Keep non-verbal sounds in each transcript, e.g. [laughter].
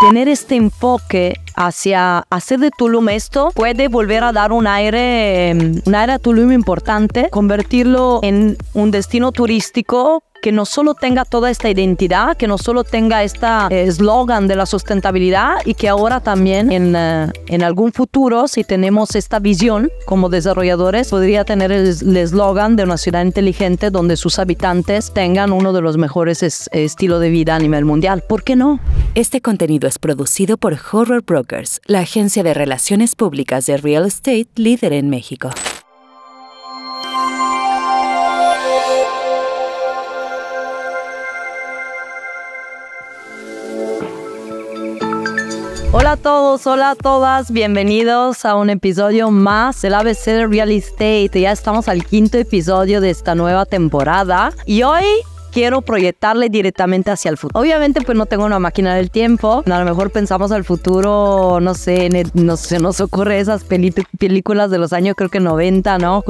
Tener este enfoque hacia hacer de Tulum esto puede volver a dar un aire, un aire a Tulum importante, convertirlo en un destino turístico que no solo tenga toda esta identidad, que no solo tenga este eslogan de la sustentabilidad y que ahora también eh, en, algún futuro, si tenemos esta visión como desarrolladores, podría tener el eslogan de una ciudad inteligente donde sus habitantes tengan uno de los mejores estilos de vida a nivel mundial. ¿Por qué no? Este contenido es producido por Horror Brokers, la agencia de relaciones públicas de real estate líder en México. Hola a todos, hola a todas, bienvenidos a un episodio más del ABC de Real Estate. Ya estamos al quinto episodio de esta nueva temporada y hoy quiero proyectarle directamente hacia el futuro. Obviamente, pues no tengo una máquina del tiempo. A lo mejor pensamos al futuro, no sé, no, se nos ocurre esas películas de los años, creo que 90, ¿no?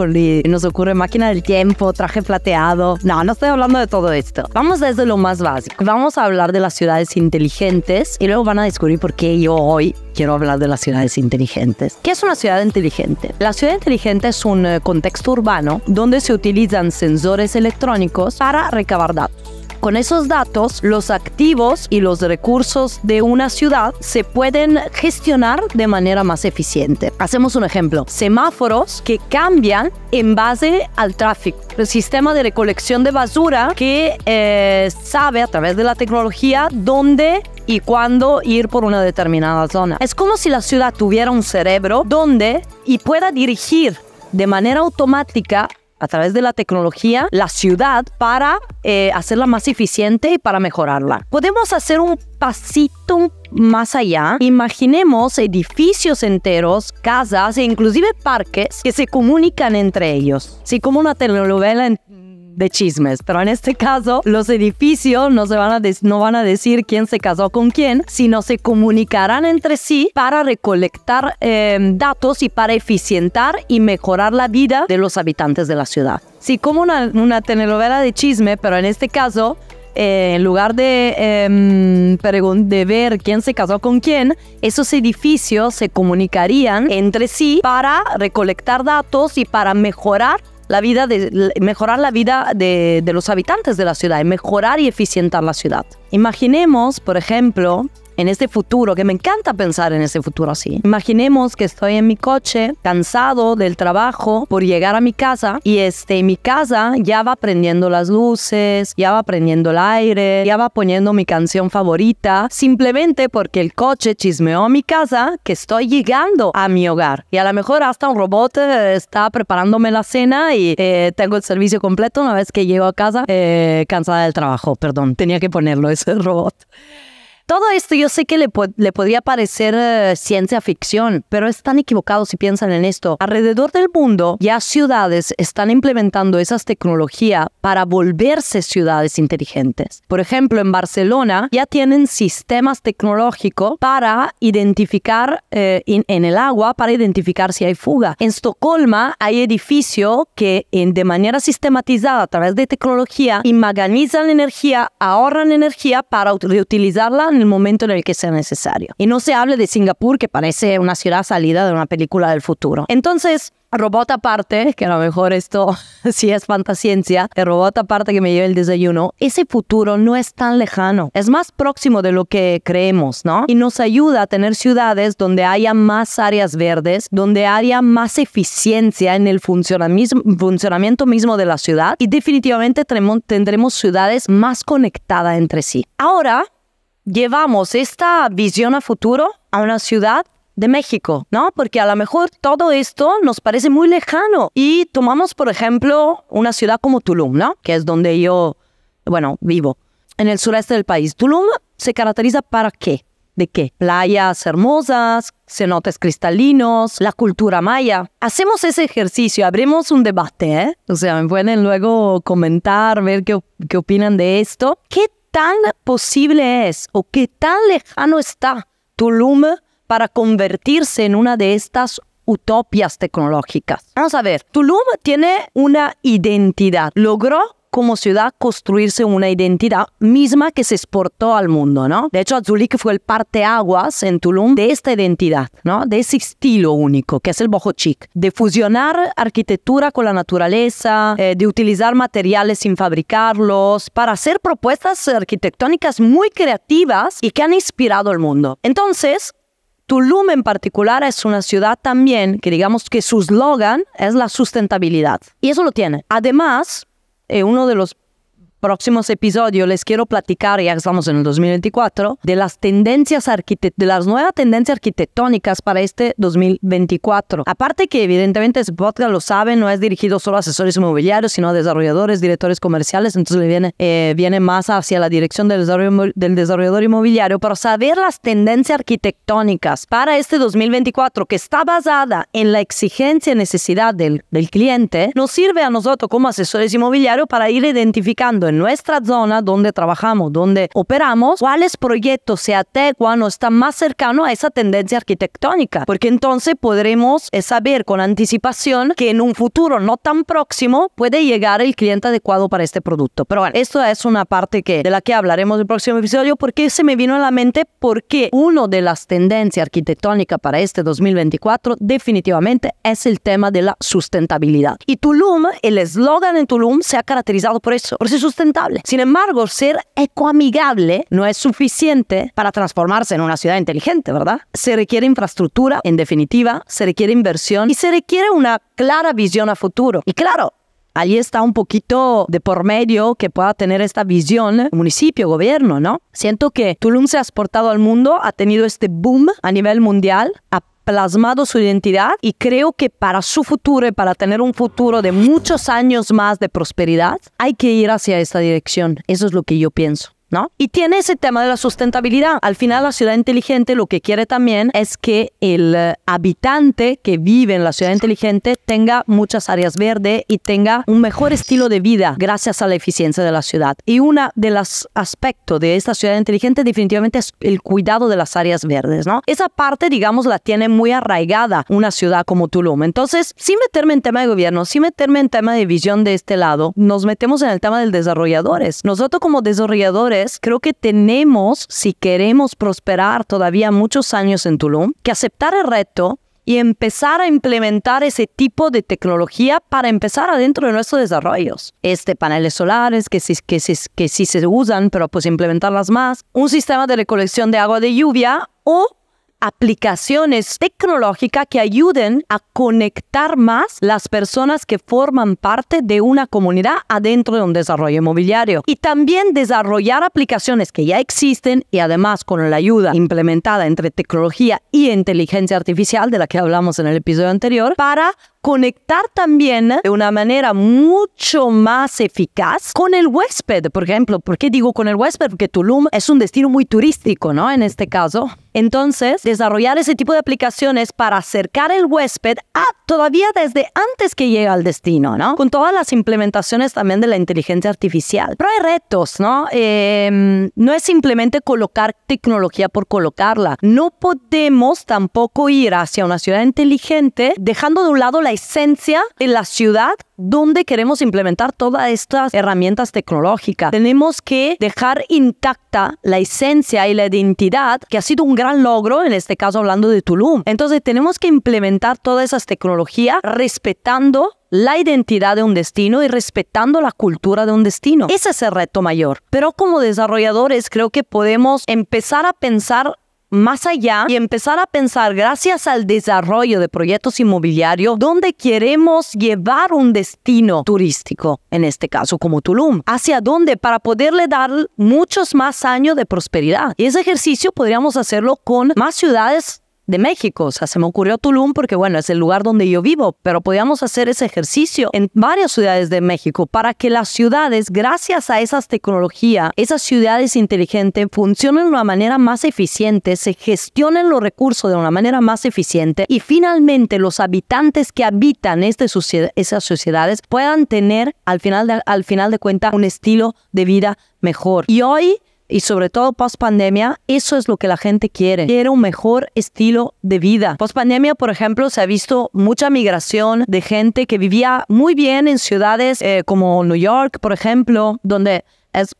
nos ocurre máquina del tiempo, traje plateado. No, no estoy hablando de todo esto. Vamos desde lo más básico. Vamos a hablar de las ciudades inteligentes y luego van a descubrir por qué yo hoy quiero hablar de las ciudades inteligentes. ¿Qué es una ciudad inteligente? La ciudad inteligente es un eh, contexto urbano donde se utilizan sensores electrónicos para recabar datos. Con esos datos, los activos y los recursos de una ciudad se pueden gestionar de manera más eficiente. Hacemos un ejemplo, semáforos que cambian en base al tráfico. El sistema de recolección de basura que eh, sabe a través de la tecnología dónde y cuándo ir por una determinada zona. Es como si la ciudad tuviera un cerebro donde y pueda dirigir de manera automática a través de la tecnología la ciudad para eh, hacerla más eficiente y para mejorarla. Podemos hacer un pasito más allá. Imaginemos edificios enteros, casas e inclusive parques que se comunican entre ellos. así como una telenovela en de chismes, pero en este caso los edificios no, se van a no van a decir quién se casó con quién, sino se comunicarán entre sí para recolectar em, datos y para eficientar y mejorar la vida de los habitantes de la ciudad. Sí, como una, telenovela de chisme, pero en este caso eh, en lugar de, em, de ver quién se casó con quién, esos edificios se comunicarían entre sí para recolectar datos y para mejorar la vida de, mejorar la vida de, los habitantes de la ciudad, y mejorar y eficientar la ciudad. Imaginemos, por ejemplo, en este futuro, que me encanta pensar en ese futuro así. Imaginemos que estoy en mi coche, cansado del trabajo, por llegar a mi casa y este, mi casa ya va prendiendo las luces, ya va prendiendo el aire, ya va poniendo mi canción favorita, simplemente porque el coche chismeó mi casa que estoy llegando a mi hogar. Y a lo mejor hasta un robot eh, está preparándome la cena y eh, tengo el servicio completo una vez que llego a casa eh, cansada del trabajo. Perdón, tenía que ponerlo ese [laughs] robot. Todo esto yo sé que le, podría parecer eh, ciencia ficción, pero están equivocados si piensan en esto. Alrededor del mundo ya ciudades están implementando esas tecnologías para volverse ciudades inteligentes. Por ejemplo, en Barcelona ya tienen sistemas tecnológicos para identificar eh, en el agua, para identificar si hay fuga. En Estocolmo hay edificios que de manera sistematizada a través de tecnología imaganizan energía, ahorran energía para reutilizarla en el momento en el que sea necesario. Y no se hable de Singapur, que parece una ciudad salida de una película del futuro. Entonces, robot aparte, que a lo mejor esto [laughs] sí es fantasciencia, el robot aparte que me lleva el desayuno, ese futuro no es tan lejano, es más próximo de lo que creemos, ¿no? Y nos ayuda a tener ciudades donde haya más áreas verdes, donde haya más eficiencia en el funcionamiento mismo de la ciudad y definitivamente tendremos ciudades más conectadas entre sí. Ahora, llevamos esta visión a futuro a una ciudad de México, ¿no? Porque a lo mejor todo esto nos parece muy lejano y tomamos, por ejemplo, una ciudad como Tulum, ¿no? Que es donde yo, bueno, vivo, en el sureste del país. Tulum se caracteriza para qué? ¿De qué? Playas hermosas, cenotes cristalinos, la cultura maya. Hacemos ese ejercicio, abrimos un debate, ¿eh? O sea, me pueden luego comentar, ver qué, opinan de esto. ¿Qué tan posible es o qué tan lejano está Tulum para convertirse en una de estas utopias tecnológicas. Vamos a ver, Tulum tiene una identidad, logró como ciudad construirse una identidad misma que se exportó al mundo, ¿no? De hecho, Azulik fue el parteaguas en Tulum de esta identidad, ¿no? De ese estilo único, que es el boho chic, de fusionar arquitectura con la naturaleza, eh, de utilizar materiales sin fabricarlos, para hacer propuestas arquitectónicas muy creativas y que han inspirado al mundo. Entonces, Tulum en particular es una ciudad también que digamos que su slogan es la sustentabilidad. Y eso lo tiene. Además, eh, uno de los próximos episodios les quiero platicar, ya estamos en el 2024, de las tendencias de las nuevas tendencias arquitectónicas para este 2024. Aparte que evidentemente este podcast lo saben, no es dirigido solo a asesores inmobiliarios, sino a desarrolladores, directores comerciales, entonces le viene, eh, viene más hacia la dirección del, desarrollo, del desarrollador inmobiliario, pero saber las tendencias arquitectónicas para este 2024 que está basada en la exigencia y necesidad del, del cliente, nos sirve a nosotros como asesores inmobiliarios para ir identificando en nuestra zona donde trabajamos, donde operamos, cuáles proyectos se adecuan o están más cercanos a esa tendencia arquitectónica, porque entonces podremos eh, saber con anticipación que en un futuro no tan próximo puede llegar el cliente adecuado para este producto. Pero bueno, esto es una parte que, de la que hablaremos en el próximo episodio porque se me vino a la mente porque una de las tendencias arquitectónicas para este 2024 definitivamente es el tema de la sustentabilidad. Y Tulum, el eslogan en Tulum se ha caracterizado por eso, por sin embargo, ser ecoamigable no es suficiente para transformarse en una ciudad inteligente, ¿verdad? Se requiere infraestructura, en definitiva, se requiere inversión y se requiere una clara visión a futuro. Y claro, Allí está un poquito de por medio que pueda tener esta visión municipio, gobierno, ¿no? Siento que Tulum se ha exportado al mundo, ha tenido este boom a nivel mundial, a plasmado su identidad y creo que para su futuro y para tener un futuro de muchos años más de prosperidad, hay que ir hacia esta dirección. Eso es lo que yo pienso. ¿No? Y tiene ese tema de la sustentabilidad. Al final la ciudad inteligente lo que quiere también es que el eh, habitante que vive en la ciudad inteligente tenga muchas áreas verdes y tenga un mejor estilo de vida gracias a la eficiencia de la ciudad. Y uno de los aspectos de esta ciudad inteligente definitivamente es el cuidado de las áreas verdes, ¿no? Esa parte, digamos, la tiene muy arraigada una ciudad como Tulum. Entonces, sin meterme en tema de gobierno, sin meterme en tema de visión de este lado, nos metemos en el tema del desarrolladores. Nosotros como desarrolladores creo que tenemos, si queremos prosperar todavía muchos años en Tulum, que aceptar el reto y empezar a implementar ese tipo de tecnología para empezar adentro de nuestros desarrollos. Este paneles solares que que, que sí se usan, pero pues implementarlas más. Un sistema de recolección de agua de lluvia o aplicaciones tecnológicas que ayuden a conectar más las personas que forman parte de una comunidad adentro de un desarrollo inmobiliario. Y también desarrollar aplicaciones que ya existen y además con la ayuda implementada entre tecnología y inteligencia artificial de la que hablamos en el episodio anterior para conectar también de una manera mucho más eficaz con el huésped, por ejemplo. ¿Por qué digo con el huésped? Porque Tulum es un destino muy turístico, ¿no? En este caso. Entonces, desarrollar ese tipo de aplicaciones para acercar el huésped a todavía desde antes que llega al destino, ¿no? Con todas las implementaciones también de la inteligencia artificial. Pero hay retos, ¿no? Em, no es simplemente colocar tecnología por colocarla. No podemos tampoco ir hacia una ciudad inteligente dejando de un lado la esencia en la ciudad donde queremos implementar todas estas herramientas tecnológicas. Tenemos que dejar intacta la esencia y la identidad, que ha sido un gran logro, en este caso hablando de Tulum. Entonces tenemos que implementar todas esas tecnologías respetando la identidad de un destino y respetando la cultura de un destino. Ese es el reto mayor. Pero como desarrolladores creo que podemos empezar a pensar más allá y empezar a pensar gracias al desarrollo de proyectos inmobiliarios donde queremos llevar un destino turístico, en este caso como Tulum, hacia dónde para poderle dar muchos más años de prosperidad. Y ese ejercicio podríamos hacerlo con más ciudades de México. O sea, se me ocurrió Tulum porque, bueno, es el lugar donde yo vivo, pero podíamos hacer ese ejercicio en varias ciudades de México para que las ciudades, gracias a esas tecnologías, esas ciudades inteligentes, funcionen de una manera más eficiente, se gestionen los recursos de una manera más eficiente y finalmente los habitantes que habitan este, esas sociedades puedan tener al final de, al final de cuenta un estilo de vida mejor. Y hoy y sobre todo post pandemia, eso es lo que la gente quiere. Quiere un mejor estilo de vida. Post pandemia, por ejemplo, se ha visto mucha migración de gente que vivía muy bien en ciudades eh, como New York, por ejemplo, donde es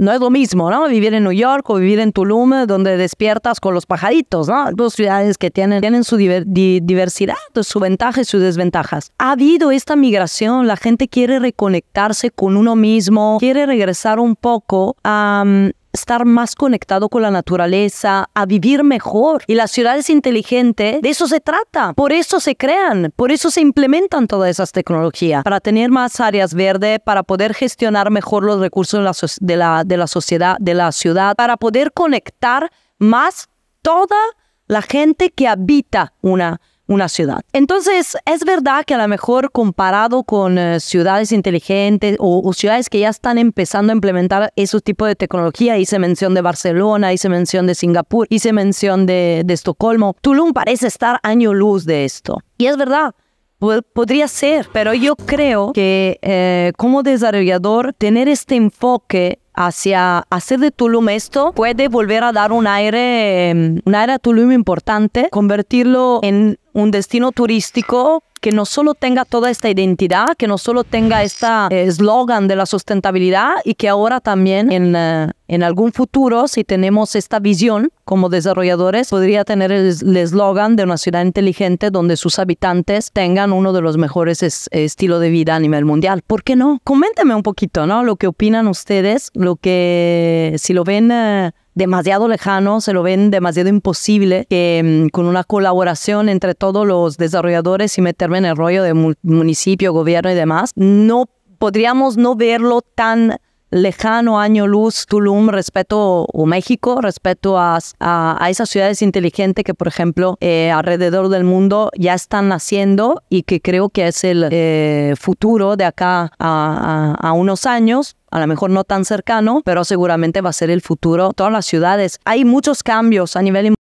no es lo mismo, ¿no? Vivir en New York o vivir en Tulum, donde despiertas con los pajaritos, ¿no? Dos ciudades que tienen, tienen su diversidad, su ventaja y sus desventajas. Ha habido esta migración, la gente quiere reconectarse con uno mismo, quiere regresar un poco a estar más conectado con la naturaleza, a vivir mejor. Y la ciudad es inteligente, de eso se trata. Por eso se crean, por eso se implementan todas esas tecnologías, para tener más áreas verdes, para poder gestionar mejor los recursos de la, de la sociedad, de la ciudad, para poder conectar más toda la gente que habita una una ciudad. Entonces, es verdad que a lo mejor comparado con eh, ciudades inteligentes o, ciudades que ya están empezando a implementar esos tipos de tecnología, hice mención de Barcelona, hice mención de Singapur, hice mención de, de Estocolmo, Tulum parece estar año luz de esto. Y es verdad, podría ser, pero yo creo que eh, como desarrollador tener este enfoque hacia hacer de Tulum esto puede volver a dar un aire, em, un aire a Tulum importante, convertirlo en un destino turístico que no solo tenga toda esta identidad, que no solo tenga este eslogan de la sustentabilidad y que ahora también eh, en, algún futuro, si tenemos esta visión como desarrolladores, podría tener el eslogan de una ciudad inteligente donde sus habitantes tengan uno de los mejores estilos de vida a nivel mundial. ¿Por qué no? Coméntenme un poquito, ¿no? Lo que opinan ustedes, lo que si lo ven... Eh, demasiado lejano, se lo ven demasiado imposible, que mm, con una colaboración entre todos los desarrolladores y meterme en el rollo de municipio, gobierno y demás, no podríamos no verlo tan lejano año luz Tulum respecto o México, respecto a, a, esas ciudades inteligentes que, por ejemplo, eh, alrededor del mundo ya están naciendo y que creo que es el eh, futuro de acá a, a unos años a lo mejor no tan cercano, pero seguramente va a ser el futuro. Todas las ciudades, hay muchos cambios a nivel